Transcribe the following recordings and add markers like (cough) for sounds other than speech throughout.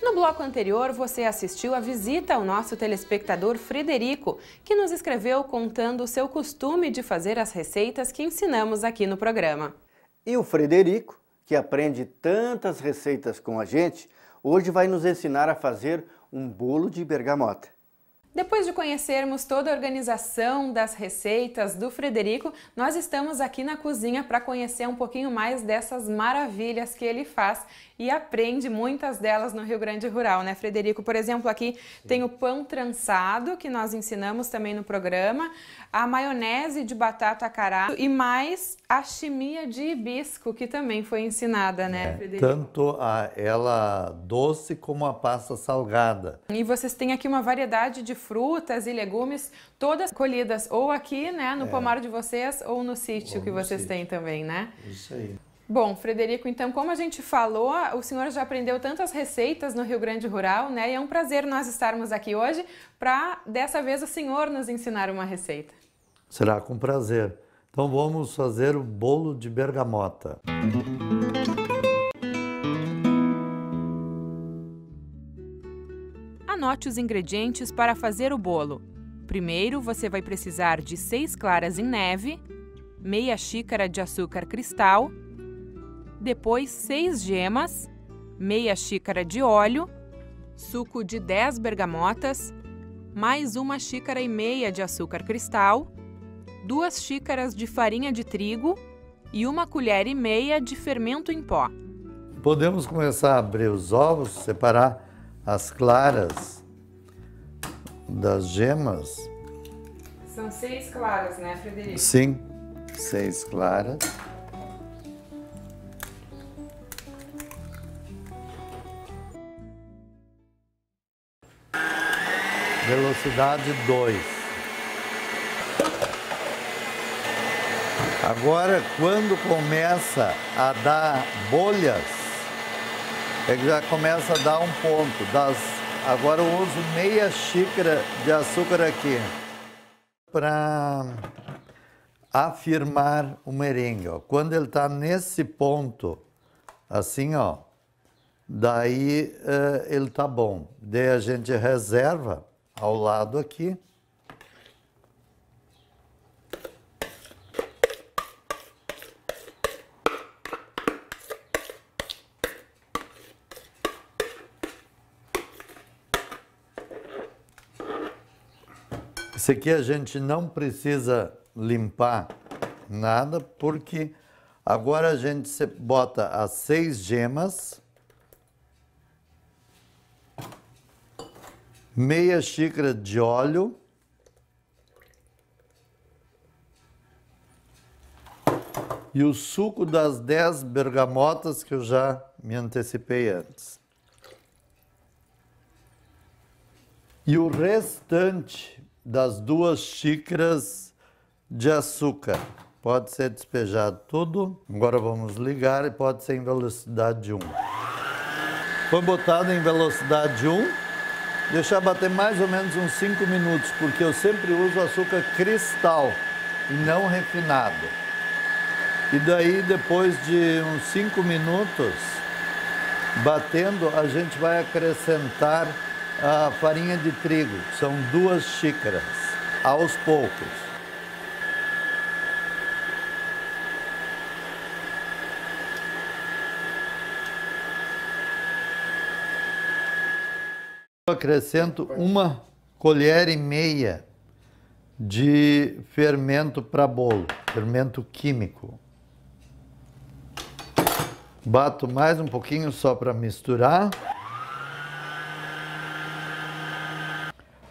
No bloco anterior, você assistiu a visita ao nosso telespectador Frederico, que nos escreveu contando o seu costume de fazer as receitas que ensinamos aqui no programa. E o Frederico, que aprende tantas receitas com a gente, hoje vai nos ensinar a fazer um bolo de bergamota. Depois de conhecermos toda a organização das receitas do Frederico, nós estamos aqui na cozinha para conhecer um pouquinho mais dessas maravilhas que ele faz e aprende muitas delas no Rio Grande Rural, né, Frederico? Por exemplo, aqui tem o pão trançado, que nós ensinamos também no programa, a maionese de batata cará e mais a chimia de hibisco, que também foi ensinada, né, é, Frederico? Tanto a ela doce como a pasta salgada. E vocês têm aqui uma variedade de frutas e legumes, todas colhidas ou aqui, né, no é. pomar de vocês ou no sítio ou que vocês sítio. têm também, né? Isso aí. Bom, Frederico, então, como a gente falou, o senhor já aprendeu tantas receitas no Rio Grande Rural, né? E é um prazer nós estarmos aqui hoje para, dessa vez, o senhor nos ensinar uma receita. Será com prazer. Então, vamos fazer o bolo de bergamota. Música anote os ingredientes para fazer o bolo. Primeiro, você vai precisar de 6 claras em neve, meia xícara de açúcar cristal, depois 6 gemas, meia xícara de óleo, suco de 10 bergamotas, mais uma xícara e meia de açúcar cristal, duas xícaras de farinha de trigo e uma colher e meia de fermento em pó. Podemos começar a abrir os ovos, separar as claras das gemas. São seis claras, né, Frederico? Sim, seis claras. Velocidade 2. Agora, quando começa a dar bolhas, é que já começa a dar um ponto. Das Agora eu uso meia xícara de açúcar aqui para afirmar o merengue. Ó. Quando ele está nesse ponto, assim, ó, daí uh, ele tá bom. Daí a gente reserva ao lado aqui. Esse aqui a gente não precisa limpar nada, porque agora a gente bota as seis gemas, meia xícara de óleo, e o suco das 10 bergamotas que eu já me antecipei antes. E o restante das duas xícaras de açúcar. Pode ser despejado tudo. Agora vamos ligar e pode ser em velocidade 1. Foi botado em velocidade 1. Deixar bater mais ou menos uns 5 minutos, porque eu sempre uso açúcar cristal e não refinado. E daí, depois de uns 5 minutos, batendo, a gente vai acrescentar a farinha de trigo, são duas xícaras, aos poucos. Eu acrescento uma colher e meia de fermento para bolo, fermento químico. Bato mais um pouquinho só para misturar.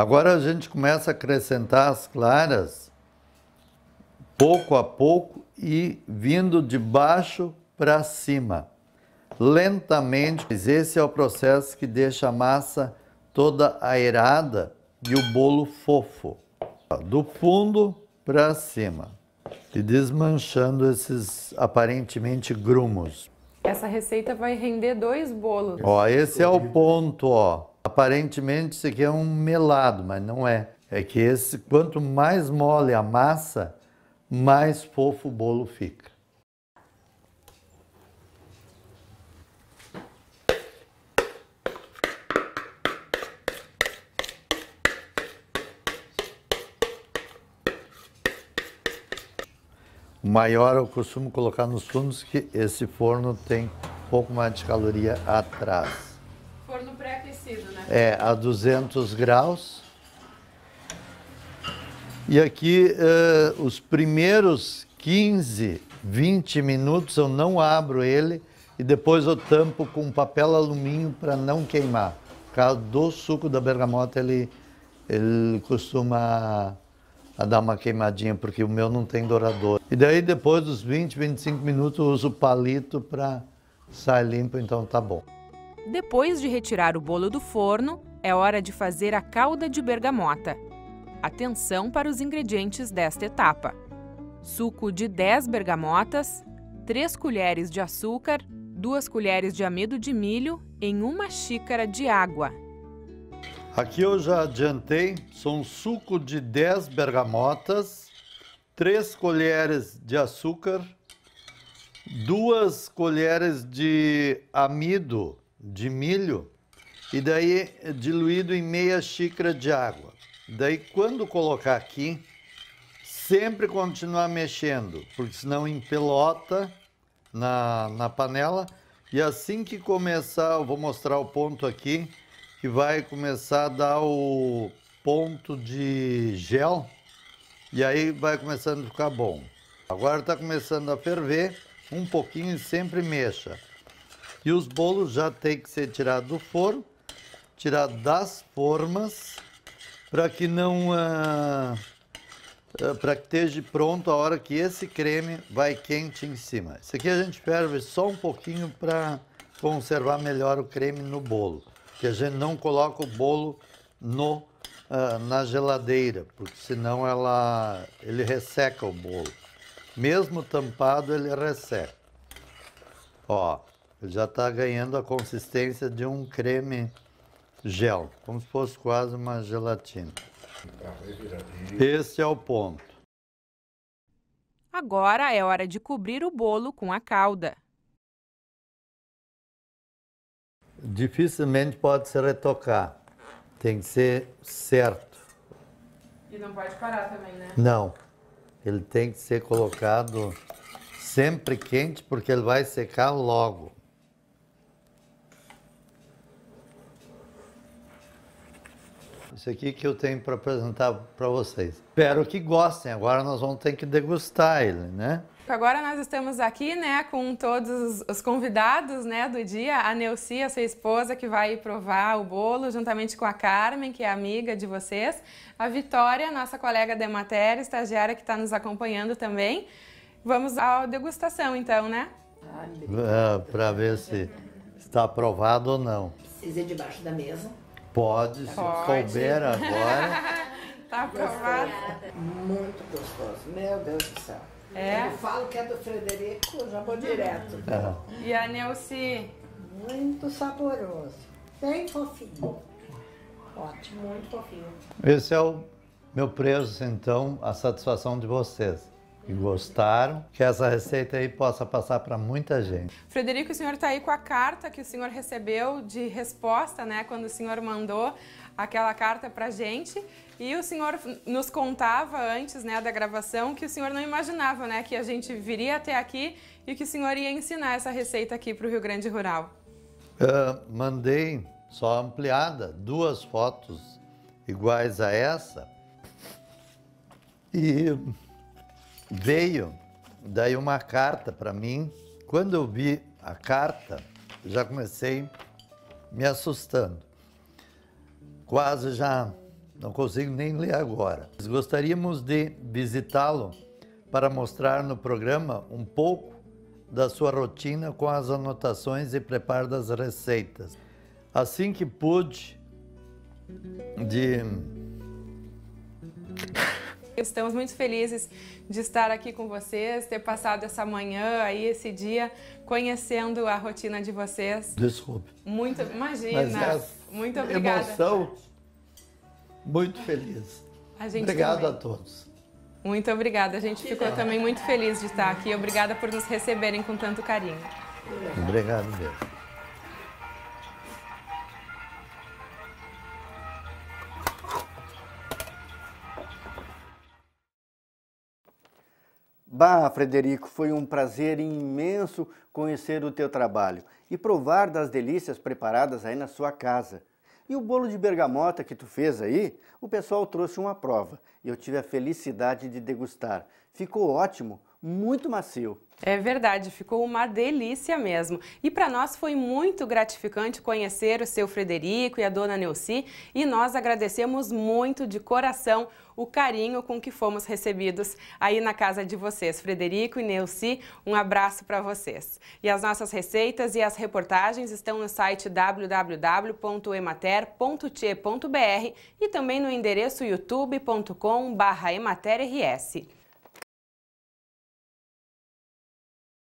Agora a gente começa a acrescentar as claras, pouco a pouco e vindo de baixo para cima, lentamente. Esse é o processo que deixa a massa toda aerada e o bolo fofo, do fundo para cima e desmanchando esses aparentemente grumos. Essa receita vai render dois bolos. Ó, esse é o ponto, ó. Aparentemente isso aqui é um melado, mas não é. É que esse, quanto mais mole a massa, mais fofo o bolo fica. O maior eu costumo colocar nos fundos que esse forno tem um pouco mais de caloria atrás é, a 200 graus. E aqui uh, os primeiros 15, 20 minutos eu não abro ele e depois eu tampo com papel alumínio para não queimar. Por causa do suco da bergamota ele, ele costuma a dar uma queimadinha, porque o meu não tem dourador. E daí depois dos 20, 25 minutos eu uso palito para sair limpo, então tá bom. Depois de retirar o bolo do forno, é hora de fazer a calda de bergamota. Atenção para os ingredientes desta etapa: suco de 10 bergamotas, 3 colheres de açúcar, 2 colheres de amido de milho em uma xícara de água. Aqui eu já adiantei, são suco de 10 bergamotas, 3 colheres de açúcar, 2 colheres de amido de milho e daí diluído em meia xícara de água. Daí quando colocar aqui, sempre continuar mexendo, porque senão empelota na, na panela. E assim que começar, eu vou mostrar o ponto aqui, que vai começar a dar o ponto de gel. E aí vai começando a ficar bom. Agora está começando a ferver, um pouquinho sempre mexa. E os bolos já tem que ser tirado do forno, tirado das formas, para que não... Ah, ah, para que esteja pronto a hora que esse creme vai quente em cima. Isso aqui a gente ferve só um pouquinho para conservar melhor o creme no bolo, que a gente não coloca o bolo no ah, na geladeira, porque senão ela ele resseca o bolo. Mesmo tampado ele resseca. Ó, ele já está ganhando a consistência de um creme gel, como se fosse quase uma gelatina. Esse é o ponto. Agora é hora de cobrir o bolo com a calda. Dificilmente pode se retocar. Tem que ser certo. E não pode parar também, né? Não. Ele tem que ser colocado sempre quente porque ele vai secar logo. isso aqui que eu tenho para apresentar para vocês. Espero que gostem. Agora nós vamos ter que degustar ele, né? Agora nós estamos aqui, né, com todos os convidados, né, do dia. A Neuci, a sua esposa, que vai provar o bolo, juntamente com a Carmen, que é amiga de vocês. A Vitória, nossa colega de matéria, estagiária, que está nos acompanhando também. Vamos à degustação, então, né? Ah, é, para ver se está aprovado ou não. Precisa debaixo da mesa. Pode, se Pode. couber agora. (laughs) tá aprovado. Muito gostoso, meu Deus do céu. É? Eu falo que é do Frederico, já vou uhum. direto. É. E a Nelci? Muito saboroso, bem fofinho. Ótimo, muito fofinho. Esse é o meu preço, então, a satisfação de vocês e gostaram, que essa receita aí possa passar para muita gente. Frederico, o senhor está aí com a carta que o senhor recebeu de resposta, né, quando o senhor mandou aquela carta para gente. E o senhor nos contava antes, né, da gravação, que o senhor não imaginava, né, que a gente viria até aqui e que o senhor ia ensinar essa receita aqui para o Rio Grande Rural. Uh, mandei só ampliada duas fotos iguais a essa e veio daí uma carta para mim. Quando eu vi a carta, já comecei me assustando. Quase já não consigo nem ler agora. Gostaríamos de visitá-lo para mostrar no programa um pouco da sua rotina com as anotações e preparo das receitas. Assim que pude, de Estamos muito felizes de estar aqui com vocês, ter passado essa manhã aí, esse dia, conhecendo a rotina de vocês. Desculpe. Muito, imagina. É muito obrigada. Emoção, muito feliz. A Obrigado também. a todos. Muito obrigada. A gente ficou também muito feliz de estar aqui. Obrigada por nos receberem com tanto carinho. Obrigado mesmo. Bah, Frederico, foi um prazer imenso conhecer o teu trabalho e provar das delícias preparadas aí na sua casa. E o bolo de bergamota que tu fez aí, o pessoal trouxe uma prova e eu tive a felicidade de degustar. Ficou ótimo, muito macio. É verdade, ficou uma delícia mesmo. E para nós foi muito gratificante conhecer o seu Frederico e a dona Neuci, e nós agradecemos muito de coração o carinho com que fomos recebidos aí na casa de vocês. Frederico e Neuci, um abraço para vocês. E as nossas receitas e as reportagens estão no site www.emater.te.br e também no endereço youtube.com/ematerrs.